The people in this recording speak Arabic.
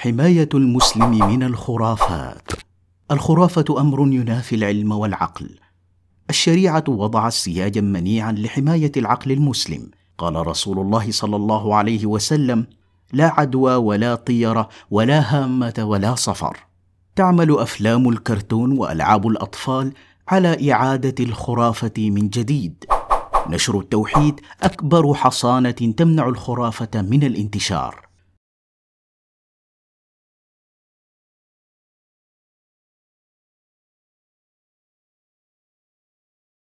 حمايه المسلم من الخرافات الخرافه امر ينافي العلم والعقل الشريعه وضعت سياجا منيعا لحمايه العقل المسلم قال رسول الله صلى الله عليه وسلم لا عدوى ولا طيره ولا هامه ولا صفر تعمل افلام الكرتون والعاب الاطفال على اعاده الخرافه من جديد نشر التوحيد اكبر حصانه تمنع الخرافه من الانتشار